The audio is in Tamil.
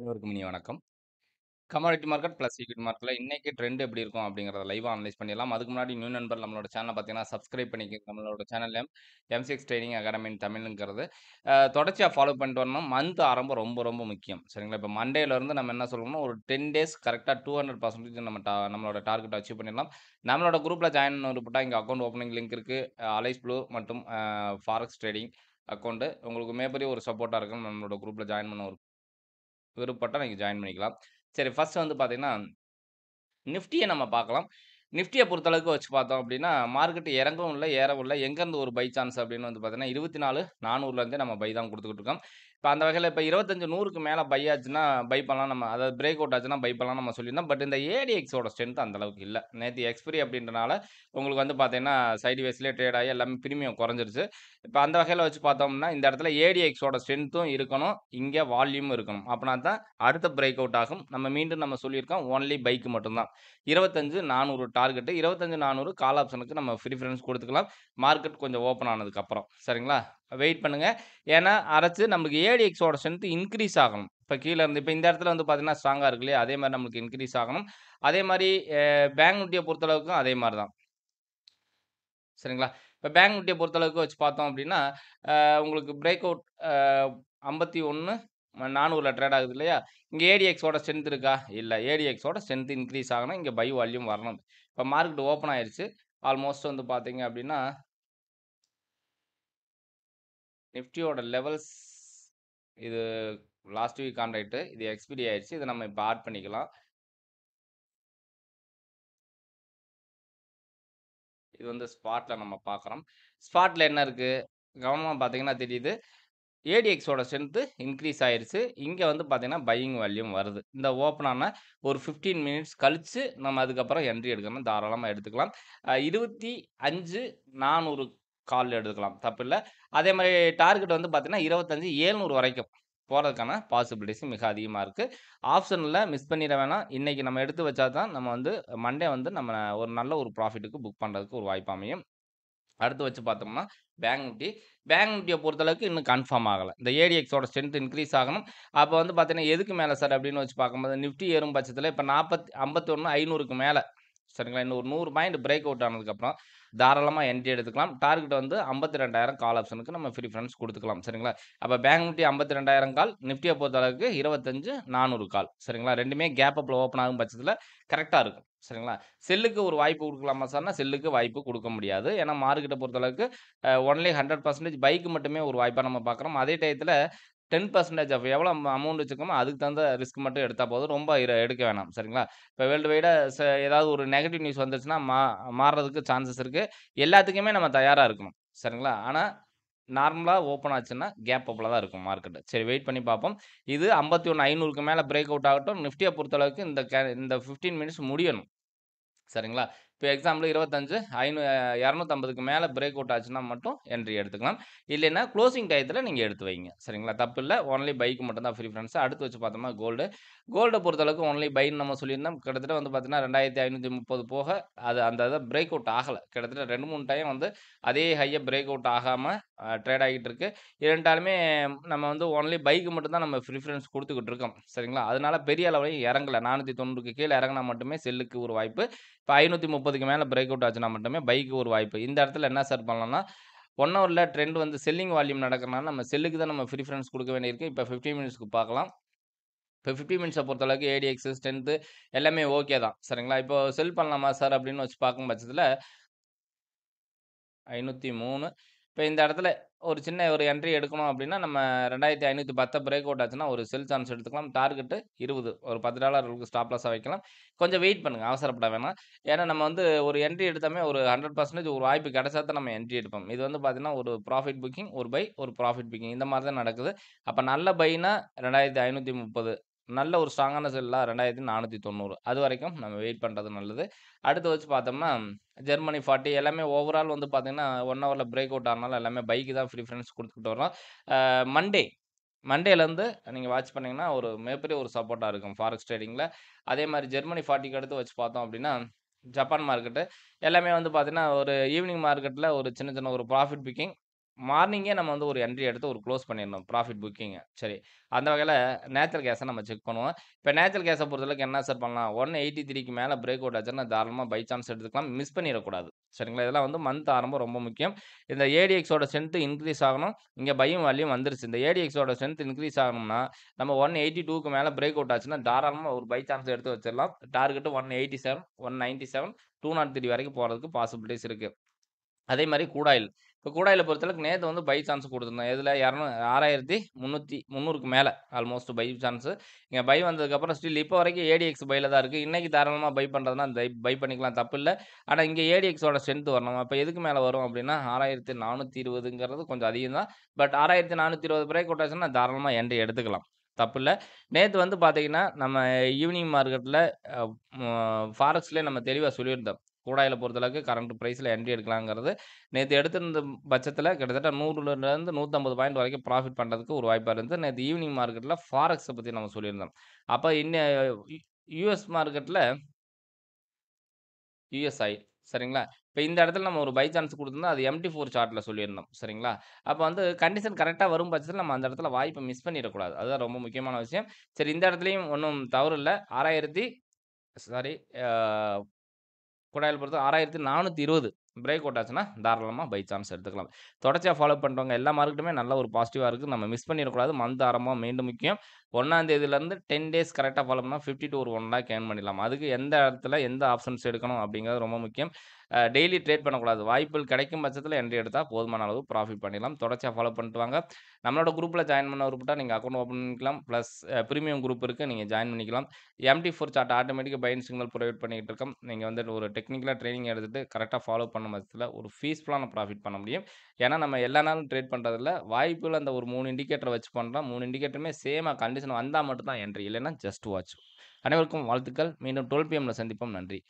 எல்லோருக்கும் இனி வணக்கம் கமாடிட்டி மார்க்கெட் ப்ளஸ் ஈக்விட்டி மார்க்கெட்டில் இன்றைக்கி ட்ரெண்ட் எப்படி இருக்கும் அப்படிங்கிறத லைவாக அனலைஸ் பண்ணிடலாம் அதுக்கு முன்னாடி நியூ நண்பர் நம்மளோட சேனல் பார்த்தீங்கன்னா சப்ஸ்கிரைப் பண்ணிக்க நம்மளோட எம் சிக்ஸ் ட்ரைனிங் அகாடமின் தமிழ்ங்கிறது தொடர்ச்சியாக ஃபாலோ பண்ணிட்டு வரணும் மந்த் ஆரம்பம் ரொம்ப ரொம்ப முக்கியம் சரிங்களா இப்போ மண்டேலேருந்து நம்ம என்ன சொல்லணும்னா ஒரு டென் டேஸ் கரெக்டாக டூ ஹண்ட்ரட் பர்சன்டேஜ் நம்ம டா நம்மளோட டார்கெட் அச்சீவ் பண்ணிடலாம் நம்மளோட குரூப்பில் ஜாயின் உறுப்பிட்டா இங்கே அக்கௌண்ட் ஓப்பனிங் லிங்க் இருக்குது அலைஸ் ப்ளூ மற்றும் ஃபாரக்ஸ் ட்ரேடிங் அக்கௌண்ட்டு உங்களுக்கு மேபடி ஒரு சப்போர்ட்டாக இருக்கும் நம்மளோட குரூப்பில் ஜாயின் பண்ண ஒரு விருப்பப்பட்டா நீங்கள் ஜாயின் பண்ணிக்கலாம் சரி ஃபர்ஸ்ட் வந்து பார்த்தீங்கன்னா நிஃப்டியை நம்ம பார்க்கலாம் நிஃப்டியை பொறுத்தளவுக்கு வச்சு பார்த்தோம் அப்படின்னா மார்க்கெட் இறங்கவும் இல்லை ஏறவும் இல்லை எங்கேருந்து ஒரு பை சான்ஸ் அப்படின்னு வந்து பார்த்தீங்கன்னா இருபத்தி நாலு நானூறுலேருந்தே நம்ம பை தான் கொடுத்துக்கிட்டு இருக்கோம் இப்போ அந்த வகையில் இப்போ இருபத்தஞ்சு நூறுக்கு மேலே பை ஆச்சுன்னா பை பண்ணலாம் நம்ம அதாவது பிரேக் அவுட் ஆச்சுன்னா பை பண்ணலாம் நம்ம சொல்லியிருந்தோம் பட் இந்த ஏடிஎக்ஸோட ஸ்ட்ரென்த் அந்த அளவுக்கு இல்லை நேற்று எக்ஸ்பிரி அப்படின்றனால உங்களுக்கு வந்து பார்த்தீங்கன்னா சைடு வேஸ்லேயே ட்ரேட் ஆகி எல்லாமே பிரிமியம் குறைஞ்சிருச்சு இப்போ அந்த வகையில் வச்சு பார்த்தோம்னா இந்த இடத்துல ஏடிஎக்ஸோட ஸ்ட்ரென்த்தும் இருக்கணும் இங்கே வால்யூம் இருக்கணும் அப்படின்னா தான் அடுத்த பிரேக் அவுட் ஆகும் நம்ம மீண்டும் நம்ம சொல்லியிருக்கோம் ஓன்லி பைக்கு மட்டும்தான் இருபத்தஞ்சு நானூறு டார்கெட்டு இருபத்தஞ்சு நானூறு கால் ஆப்ஷனுக்கு நம்ம ப்ரிஃபரன்ஸ் கொடுத்துக்கலாம் மார்க்கெட் கொஞ்சம் ஓப்பன் ஆனதுக்கப்புறம் சரிங்களா வெயிட் பண்ணுங்கள் ஏன்னா அரைச்சி நம்மளுக்கு ஏடிஎக்ஸோட ஸ்ட்ரென்த் இன்க்ரீஸ் ஆகணும் இப்போ கீழே இருந்து இப்போ இந்த இடத்துல வந்து பார்த்தீங்கன்னா ஸ்ட்ராங்காக இருக்கு இல்லையா அதே மாதிரி நம்மளுக்கு இன்க்ரீஸ் ஆகணும் அதே மாதிரி பேங்க் நுட்டியை பொறுத்தளவுக்கும் அதே மாதிரி தான் சரிங்களா இப்போ பேங்க் நுட்டியை பொறுத்தளவுக்கு வச்சு பார்த்தோம் அப்படின்னா உங்களுக்கு பிரேக் அவுட் ஐம்பத்தி ஒன்று நானூறில் ட்ரேட் ஆகுது இல்லையா இங்கே ஏடிஎக்ஸோட ஸ்ட்ரென்த் இருக்கா இல்லை ஏடிஎக்ஸோட ஸ்ட்ரென்த் இன்க்ரீஸ் ஆகணும் இங்கே பை வால்யூம் வரணும் இப்போ மார்க்கெட் ஓப்பன் ஆயிடுச்சு ஆல்மோஸ்ட் வந்து பார்த்தீங்க அப்படின்னா நிஃப்டியோட லெவல்ஸ் இது லாஸ்ட் வீக் கான்ட்ராக்ட் இது எக்ஸ்பிரி ஆயிடுச்சு இதை நம்ம இப்போ ஆட் பண்ணிக்கலாம் இது வந்து ஸ்பாட்டில் நம்ம பார்க்குறோம் ஸ்பாட்டில் என்ன இருக்குது கவனமாக பார்த்தீங்கன்னா தெரியுது ஏடிஎக்ஸோட ஸ்ட்ரென்த்து இன்க்ரீஸ் ஆயிடுச்சு இங்கே வந்து பார்த்தீங்கன்னா பையிங் வேல்யூம் வருது இந்த ஓப்பன் ஒரு ஃபிஃப்டீன் மினிட்ஸ் கழித்து நம்ம அதுக்கப்புறம் என்ட்ரி எடுக்கணும் தாராளமாக எடுத்துக்கலாம் இருபத்தி அஞ்சு நானூறு கால் எடுத்துக்கலாம் தப்பு இல்லை அதே மாதிரி டார்கெட் வந்து பார்த்தீங்கன்னா இருபத்தஞ்சி ஏழ்நூறு வரைக்கும் போகிறதுக்கான பாசிபிலிட்டிஸ் மிக அதிகமாக இருக்குது ஆப்ஷனில் மிஸ் பண்ணிட வேணாம் இன்றைக்கி நம்ம எடுத்து வச்சா தான் நம்ம வந்து மண்டே வந்து நம்ம ஒரு நல்ல ஒரு ப்ராஃபிட்டுக்கு புக் பண்ணுறதுக்கு ஒரு வாய்ப்பு அமையும் அடுத்து வச்சு பார்த்தோம்னா பேங்க் நிஃப்டி பேங்க் நிஃப்டியை பொறுத்தளவுக்கு இன்னும் கன்ஃபார்ம் ஆகலை இந்த ஏடிஎக்ஸோட ஸ்ட்ரென்த் இன்க்ரீஸ் ஆகணும் அப்போ வந்து பார்த்தீங்கன்னா எதுக்கு மேலே சார் அப்படின்னு வச்சு பார்க்கும்போது நிஃப்டி ஏறும் பட்சத்தில் இப்போ நாற்பத்தி ஐம்பத்தொன்று ஐநூறுக்கு மேலே சரிங்களா இன்னும் ஒரு நூறு பாயிண்ட் பிரேக் அவுட் ஆனதுக்கப்புறம் தாராளமாக என்ட்ரி எடுத்துக்கலாம் டார்கெட் வந்து ஐம்பத்தி ரெண்டாயிரம் கால் ஆப்ஷனுக்கு நம்ம ப்ரிஃபரன்ஸ் கொடுத்துக்கலாம் சரிங்களா அப்போ பேங்க் நிஃப்டி ஐம்பத்தி ரெண்டாயிரம் கால் நிஃப்டியை பொறுத்த அளவுக்கு இருபத்தஞ்சு நானூறு கால் சரிங்களா ரெண்டுமே கேப் அப்பில் ஓப்பன் ஆகும் பட்சத்தில் கரெக்டாக இருக்கும் சரிங்களா செல்லுக்கு ஒரு வாய்ப்பு கொடுக்கலாமா சார்னா செல்லுக்கு வாய்ப்பு கொடுக்க முடியாது ஏன்னா மார்க்கெட்டை பொறுத்தளவுக்கு ஒன்லி ஹண்ட்ரட் பர்சன்டேஜ் பைக்கு மட்டுமே ஒரு வாய்ப்பாக நம்ம பார்க்குறோம் அதே டயத்தில் டென் பர்சன்டேஜ் ஆஃப் எவ்வளோ அமௌண்ட் வச்சுக்கோமோ அதுக்கு தகுந்த ரிஸ்க் மட்டும் எடுத்தால் போதும் ரொம்ப எடுக்க வேணாம் சரிங்களா இப்போ வேர்ல்டு வைடாக ஏதாவது ஒரு நெகட்டிவ் நியூஸ் வந்துச்சுன்னா மா மாறுறதுக்கு சான்சஸ் இருக்குது எல்லாத்துக்குமே நம்ம தயாராக இருக்கணும் சரிங்களா ஆனால் நார்மலாக ஓப்பன் ஆச்சுன்னா கேப் அப்பில் தான் இருக்கும் மார்க்கெட்டு சரி வெயிட் பண்ணி பார்ப்போம் இது ஐம்பத்தி ஒன்று ஐநூறுக்கு மேலே பிரேக் அவுட் ஆகட்டும் நிஃப்டியை பொறுத்தளவுக்கு இந்த கே இந்த ஃபிஃப்டீன் மினிட்ஸ் முடியணும் சரிங்களா இப்போ எக்ஸாம்பிள் இருபத்தஞ்சு ஐநூ இரநூத்தம்பதுக்கு மேலே பிரேக் அவுட் ஆச்சுன்னா மட்டும் என்ட்ரி எடுத்துக்கலாம் இல்லைன்னா க்ளோசிங் டயத்தில் நீங்கள் எடுத்து வைங்க சரிங்களா தப்பு இல்லை ஒன்லி பைக்கு மட்டும்தான் ஃப்ரீ ஃப்ரெண்ட்ஸ் அடுத்து வச்சு பார்த்தோம்னா கோல்டு கோல்டை பொறுத்தளவுக்கு ஒன்லி பைன்னு நம்ம சொல்லியிருந்தோம் கிட்டத்தட்ட வந்து பார்த்தீங்கன்னா ரெண்டாயிரத்தி ஐநூற்றி முப்பது போக அது அந்த இதை பிரேக் அவுட் ஆகலை கிட்டத்தட்ட ரெண்டு மூணு டைம் வந்து அதே ஹையை பிரேக் அவுட் ஆகாமல் ட்ரேட் ஆகிட்டு இருக்கு இரண்டாலுமே நம்ம வந்து ஒன்லி பைக்கு மட்டும்தான் நம்ம ப்ரிஃபரன்ஸ் கொடுத்துக்கிட்டு இருக்கோம் சரிங்களா அதனால பெரிய அளவில் இறங்கலை நானூற்றி தொண்ணூறுக்கு கீழே இறங்கினா மட்டுமே செல்லுக்கு ஒரு வாய்ப்பு இப்போ ஐநூற்றி முப்பதுக்கு மேலே பிரேக் அவுட் ஆச்சுன்னா மட்டுமே பைக்கு ஒரு வாய்ப்பு இந்த இடத்துல என்ன சார் பண்ணலாம்னா ஒன் ஹவரில் ட்ரெண்ட் வந்து செல்லிங் வால்யூம் நடக்கிறனால நம்ம செல்லுக்கு தான் நம்ம ப்ரிஃபரன்ஸ் கொடுக்க வேண்டியிருக்கு இப்போ ஃபிஃப்டி மினிட்ஸ்க்கு பார்க்கலாம் இப்போ ஃபிஃப்டி மினிட்ஸை பொறுத்தளவுக்கு ஏடிஎக்ஸ் ஸ்ட்ரென்த்து எல்லாமே ஓகே தான் சரிங்களா இப்போ செல் பண்ணலாமா சார் அப்படின்னு வச்சு பார்க்கும் பட்சத்தில் ஐநூற்றி மூணு இப்போ இந்த இடத்துல ஒரு சின்ன ஒரு என்ட்ரி எடுக்கணும் அப்படின்னா நம்ம ரெண்டாயிரத்தி ஐநூற்றி பத்தை பிரேக் அவுட் ஆச்சுன்னா ஒரு செல் சான்ஸ் எடுத்துக்கலாம் டார்கெட்டு இருபது ஒரு பத்து டாலர் உங்களுக்கு ஸ்டாப் லாஸாக வைக்கலாம் கொஞ்சம் வெயிட் பண்ணுங்கள் அவசரப்பட வேணாம் ஏன்னா நம்ம வந்து ஒரு என்ட்ரி எடுத்தாமே ஒரு ஹண்ட்ரட் பர்சன்டேஜ் ஒரு வாய்ப்பு கிடைச்சா தான் நம்ம என்ட்ரி எடுப்போம் இது வந்து பார்த்திங்கன்னா ஒரு ப்ராஃபிட் புக்கிங் ஒரு பை ஒரு ப்ராஃபிட் புக்கிங் இந்த மாதிரி தான் நடக்குது அப்போ நல்ல பைனா ரெண்டாயிரத்தி ஐநூற்றி முப்பது நல்ல ஒரு ஸ்ட்ராங்கான செல்லாக ரெண்டாயிரத்தி நானூற்றி தொண்ணூறு அது வரைக்கும் நம்ம வெயிட் பண்ணுறது நல்லது அடுத்து வச்சு பார்த்தோம்னா ஜெர்மனி ஃபார்ட்டி எல்லாமே ஓவரால் வந்து பார்த்திங்கன்னா ஒன் ஹவரில் பிரேக் அவுட் ஆனாலும் எல்லாமே பைக்கு தான் ப்ரிஃபரன்ஸ் கொடுத்துக்கிட்டு வரோம் மண்டே மண்டேலேருந்து நீங்கள் வாட்ச் பண்ணிங்கன்னா ஒரு மிகப்பெரிய ஒரு சப்போர்ட்டாக இருக்கும் ஃபாரஸ்ட் ட்ரேடிங்கில் அதே மாதிரி ஜெர்மனி ஃபார்ட்டிக்கு அடுத்து வச்சு பார்த்தோம் அப்படின்னா ஜப்பான் மார்க்கெட்டு எல்லாமே வந்து பார்த்திங்கன்னா ஒரு ஈவினிங் மார்க்கெட்டில் ஒரு சின்ன சின்ன ஒரு ப்ராஃபிட் பிக்கிங் மார்னிங்கே நம்ம வந்து ஒரு என்ட்ரி எடுத்து ஒரு க்ளோஸ் பண்ணிடணும் ப்ராஃபிட் புக்கிங்கு சரி அந்த வகையில் நேச்சுரல் கேஸை நம்ம செக் பண்ணுவோம் இப்போ நேச்சுரல் கேஸை பொறுத்தளவுக்கு என்ன சார் பண்ணலாம் ஒன் எயிட்டி த்ரீக்கு மேலே பிரேக் அவுட் ஆச்சுன்னா தாராளமாக பை சான்ஸ் எடுத்துக்கலாம் மிஸ் பண்ணிடக்கூடாது சரிங்களா இதெல்லாம் வந்து மந்த் ஆரம்பம் ரொம்ப முக்கியம் இந்த ஏடிஎக்ஸோட ஸ்ட்ரென்த் இன்க்ரீஸ் ஆகணும் இங்கே பயம் வேல்யூம் வந்துருச்சு இந்த ஏடிஎக்ஸோட ஸ்ட்ரென்த் இன்க்ரீஸ் ஆகணும்னா நம்ம ஒன் எயிட்டி டூக்கு மேலே பிரேக் அவுட் ஆச்சுன்னா தாராளமாக ஒரு பை சான்ஸ் எடுத்து வச்சிடலாம் target one eighty seven one ninety seven two naught three வரைக்கும் போகிறதுக்கு பாசிபிலிட்டிஸ் இருக்குது அதே மாதிரி கூடாயில் இப்போ கூடாயில் பொறுத்தளவுக்கு நேற்று வந்து பை சான்ஸ் கொடுத்துருந்தோம் இதில் இரநூ ஆறாயிரத்தி முந்நூற்றி முந்நூறுக்கு மேலே ஆல்மோஸ்ட் பை சான்ஸ் இங்கே பை வந்ததுக்கப்புறம் ஸ்டில் இப்போ வரைக்கும் ஏடிஎக்ஸ் பையில் தான் இருக்குது இன்றைக்கி தாராளமாக பை பண்ணுறதுனா பை பை பண்ணிக்கலாம் தப்பு இல்லை ஆனால் இங்கே ஏடிஎக்ஸோட ஸ்ட்ரென்த் வரணும் அப்போ எதுக்கு மேலே வரும் அப்படின்னா ஆறாயிரத்தி நானூற்றி இருபதுங்கிறது கொஞ்சம் அதிகம் தான் பட் ஆறாயிரத்தி நானூற்றி இருபது பிரேக் அவுட் தாராளமாக என்ட்ரி எடுத்துக்கலாம் தப்பு இல்லை நேற்று வந்து பார்த்தீங்கன்னா நம்ம ஈவினிங் மார்க்கெட்டில் ஃபாரக்ஸ்லேயே நம்ம தெளிவாக சொல்லியிருந்தோம் கூடாயில் பொறுத்தளவுக்கு கரண்ட் ப்ரைஸில் என்ட்ரி எடுக்கலாங்கிறது நேற்று எடுத்திருந்த பட்சத்தில் கிட்டத்தட்ட நூறுலேருந்து நூற்றம்பது பாயிண்ட் வரைக்கும் ப்ராஃபிட் பண்ணுறதுக்கு ஒரு வாய்ப்பாக இருந்தது நேற்று ஈவினிங் மார்க்கெட்டில் ஃபாரெக்ஸை பற்றி நம்ம சொல்லியிருந்தோம் அப்போ இன்னும் யூஎஸ் மார்க்கெட்டில் யூஎஸ்ஐ சரிங்களா இப்போ இந்த இடத்துல நம்ம ஒரு பை சான்ஸ் கொடுத்துருந்தோம் அது எம்டி ஃபோர் சார்ட்டில் சொல்லியிருந்தோம் சரிங்களா அப்போ வந்து கண்டிஷன் கரெக்டாக வரும் பட்சத்தில் நம்ம அந்த இடத்துல வாய்ப்பை மிஸ் பண்ணிடக்கூடாது அதுதான் ரொம்ப முக்கியமான விஷயம் சரி இந்த இடத்துலையும் ஒன்றும் தவறு இல்லை ஆறாயிரத்தி சாரி குடாயில் பொறுத்த ஆறாயிரத்தி நானூற்றி இருபது பிரேக் அவுட் ஆச்சுன்னா தாராளமாக பை சான்ஸ் எடுத்துக்கலாம் தொடர்ச்சியாக ஃபாலோ பண்ணுறவங்க எல்லா மார்க்கெட்டுமே நல்ல ஒரு பாசிட்டிவாக இருக்குது நம்ம மிஸ் பண்ணிடக்கூடாது மந்த் ஆரம்பம் மீண்டும் முக்கியம் ஒன்றாம் தேதியிலேருந்து டென் டேஸ் கரெக்டாக ஃபாலோ பண்ணால் ஃபிஃப்டி டு ஒரு ஒன் லேக் ஏர்ன் பண்ணிடலாம் அதுக்கு எந்த இடத்துல எந்த ஆப்ஷன்ஸ் எடுக்கணும் அப்படிங்கிறது ரொம்ப முக்கியம் டெய்லி ட்ரேட் பண்ணக்கூடாது வாய்ப்புகள் கிடைக்கும் பட்சத்தில் என்ட்ரி எடுத்தால் போதுமான அளவு ப்ராஃபிட் பண்ணிடலாம் தொடர்ச்சியாக ஃபாலோ பண்ணிட்டு வாங்க நம்மளோட குரூப்பில் ஜாயின் பண்ண விருப்பட்டா நீங்கள் அக்கௌண்ட் ஓப்பன் பண்ணிக்கலாம் ப்ளஸ் ப்ரீமியம் குரூப் இருக்குது நீங்கள் ஜாயின் பண்ணிக்கலாம் எம்டி ஃபோர் சார்ட் ஆட்டோமேட்டிக்காக பயன் சிக்னல் ப்ரொவைட் பண்ணிகிட்டு இருக்கோம் நீங்கள் வந்துட்டு ஒரு டெக்னிக்கலாக ட்ரைனிங் எடுத்துகிட்டு கரெக்டாக ஃபாலோ பண்ண பட்சத்தில் ஒரு ஃபீஸ்ஃபுல்லான ப்ராஃபிட் பண்ண முடியும் ஏன்னா நம்ம எல்லா நாளும் ட்ரேட் பண்ணுறதில்ல வாய்ப்புகள் அந்த ஒரு மூணு இண்டிகேட்டர் வச்சு பண்ணுறோம் மூணு இண்டிகேட்டருமே சேமாக கண்டிஷன் வந்தால் மட்டும்தான் என்ட்ரி இல்லைன்னா ஜஸ்ட் வாட்ச் அனைவருக்கும் வாழ்த்துக்கள் மீண்டும் டுவெல் பிஎம்மில் சந்திப்போம் நன்றி